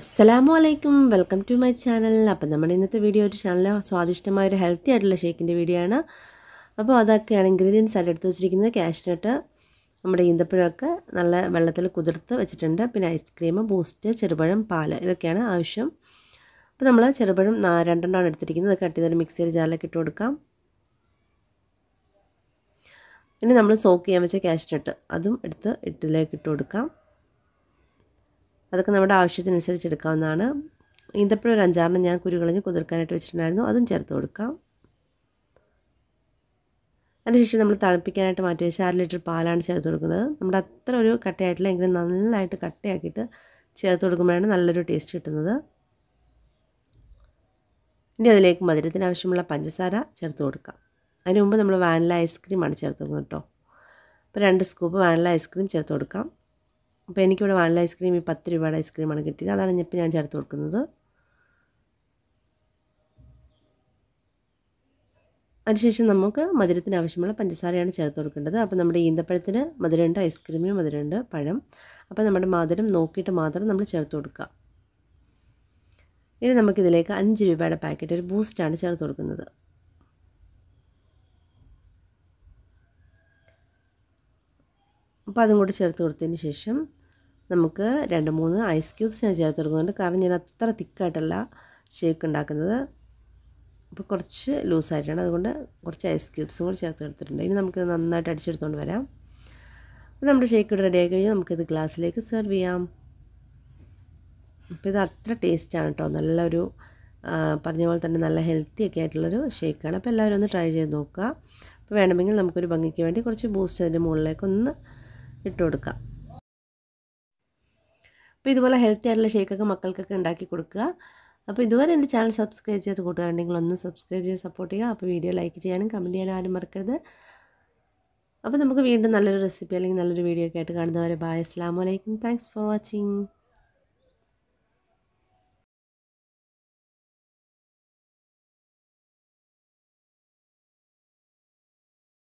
അസ്സലാമു അലൈക്കും welcome to my channel അപ്പം നമ്മുടെ ഇന്നത്തെ വീഡിയോ ഒരു നല്ല സ്വാദിഷ്ടമായ ഒരു ഹെൽത്തി ആയിട്ടുള്ള ഷേക്കിൻ്റെ വീഡിയോ ആണ് അപ്പോൾ അതൊക്കെയാണ് ഇൻഗ്രീഡിയൻസ് ആയിട്ട് എടുത്ത് വെച്ചിരിക്കുന്നത് കാഷ്നട്ട് നമ്മുടെ ഈന്തപ്പഴമൊക്കെ നല്ല വെള്ളത്തിൽ കുതിർത്ത് വെച്ചിട്ടുണ്ട് പിന്നെ ഐസ്ക്രീം ബൂസ്റ്റ് ചെറുപഴം പാൽ ഇതൊക്കെയാണ് ആവശ്യം അപ്പോൾ നമ്മൾ ചെറുപഴം രണ്ടെണ്ണമാണ് എടുത്തിരിക്കുന്നത് അത് കട്ട് ചെയ്തൊരു മിക്സിയിൽ ജാറിലേക്ക് ഇട്ട് കൊടുക്കാം പിന്നെ നമ്മൾ സോക്ക് ചെയ്യാൻ വെച്ച കാഷ്നട്ട് അതും എടുത്ത് ഇട്ടിലേക്ക് ഇട്ട് കൊടുക്കാം അതൊക്കെ നമ്മുടെ ആവശ്യത്തിനനുസരിച്ച് എടുക്കാവുന്നതാണ് ഈന്തപ്പഴം ഒരു അഞ്ചാറിന് ഞാൻ കുരുകളഞ്ഞ് കുതിർക്കാനായിട്ട് വെച്ചിട്ടുണ്ടായിരുന്നു അതും ചേർത്ത് കൊടുക്കാം അതിനുശേഷം നമ്മൾ തണുപ്പിക്കാനായിട്ട് മാറ്റി വെച്ച അര ലിറ്റർ പാലാണ് ചേർത്ത് കൊടുക്കുന്നത് നമ്മുടെ അത്ര ഒരു കട്ടയായിട്ടില്ല എങ്കിലും നന്നായിട്ട് കട്ടയാക്കിയിട്ട് ചേർത്ത് കൊടുക്കുമ്പോഴാണ് നല്ലൊരു ടേസ്റ്റ് കിട്ടുന്നത് ഇനി അതിലേക്ക് മധുരത്തിന് ആവശ്യമുള്ള പഞ്ചസാര ചേർത്ത് കൊടുക്കാം അതിന് മുമ്പ് നമ്മൾ വാനില ഐസ്ക്രീമാണ് ചേർത്ത് കൊടുക്കുന്നത് കേട്ടോ അപ്പോൾ രണ്ട് സ്കൂപ്പ് വാനില ഐസ്ക്രീം ചേർത്ത് കൊടുക്കാം അപ്പോൾ എനിക്കിവിടെ വാനില ഐസ്ക്രീം ഈ പത്ത് രൂപയുടെ ഐസ്ക്രീമാണ് കിട്ടിയത് അതാണ് ഇപ്പോൾ ഞാൻ ചേർത്ത് കൊടുക്കുന്നത് അതിനുശേഷം നമുക്ക് മധുരത്തിന് ആവശ്യമുള്ള പഞ്ചസാരയാണ് ചേർത്ത് കൊടുക്കേണ്ടത് അപ്പോൾ നമ്മുടെ ഈന്തപ്പഴത്തിന് മധുരമുണ്ട് ഐസ്ക്രീമിന് മധുരമുണ്ട് പഴം അപ്പോൾ നമ്മുടെ മധുരം നോക്കിയിട്ട് മാത്രം നമ്മൾ ചേർത്ത് കൊടുക്കുക ഇനി നമുക്കിതിലേക്ക് അഞ്ച് രൂപയുടെ പാക്കറ്റ് ഒരു ബൂസ്റ്റാണ് ചേർത്ത് കൊടുക്കുന്നത് അപ്പോൾ അതും കൂടി ചേർത്ത് കൊടുത്തതിന് ശേഷം നമുക്ക് രണ്ട് മൂന്ന് ഐസ് ക്യൂബ്സ് ഞാൻ ചേർത്ത് കൊടുക്കുന്നുണ്ട് കാരണം ഞാൻ അത്ര തിക്കായിട്ടല്ല ഷേക്ക് ഉണ്ടാക്കുന്നത് അപ്പോൾ കുറച്ച് ലൂസായിട്ടാണ് അതുകൊണ്ട് കുറച്ച് ഐസ് ക്യൂബ്സും കൂടി ചേർത്ത് കൊടുത്തിട്ടുണ്ട് ഇനി നമുക്ക് നന്നായിട്ട് അടിച്ചെടുത്തുകൊണ്ട് വരാം നമ്മുടെ ഷേക്ക് ഇവിടെ റെഡിയായി കഴിഞ്ഞാൽ നമുക്കിത് ഗ്ലാസ്സിലേക്ക് സെർവ് ചെയ്യാം അപ്പോൾ ഇത് അത്ര ടേസ്റ്റാണ് കേട്ടോ നല്ലൊരു പറഞ്ഞ പോലെ തന്നെ നല്ല ഹെൽത്തി ഒക്കെ ആയിട്ടുള്ളൊരു ഷേക്കാണ് അപ്പോൾ എല്ലാവരും ഒന്ന് ട്രൈ ചെയ്ത് നോക്കുക അപ്പോൾ വേണമെങ്കിൽ നമുക്കൊരു ഭംഗിക്ക് വേണ്ടി കുറച്ച് ബൂസ്റ്റ് അതിൻ്റെ മുകളിലേക്കൊന്ന് ഒന്ന് ഇട്ട് കൊടുക്കാം അപ്പോൾ ഇതുപോലെ ഹെൽത്തി ആയിട്ടുള്ള ഷേക്കൊക്കെ മക്കൾക്കൊക്കെ ഉണ്ടാക്കി കൊടുക്കുക അപ്പോൾ ഇതുവരെ എൻ്റെ ചാനൽ സബ്സ്ക്രൈബ് ചെയ്ത് കൂട്ടുകാരുണ്ടെങ്കിൽ ഒന്ന് സബ്സ്ക്രൈബ് ചെയ്ത് സപ്പോർട്ട് ചെയ്യുക അപ്പോൾ വീഡിയോ ലൈക്ക് ചെയ്യാനും കമൻറ്റ് ചെയ്യാനും ആരും മറക്കരുത് അപ്പോൾ നമുക്ക് വീണ്ടും നല്ലൊരു റെസിപ്പി അല്ലെങ്കിൽ നല്ലൊരു വീഡിയോ ഒക്കെ ആയിട്ട് കാണുന്നവരെ ബായ് അസ്സാം വലൈക്കും താങ്ക്സ് ഫോർ വാച്ചിങ്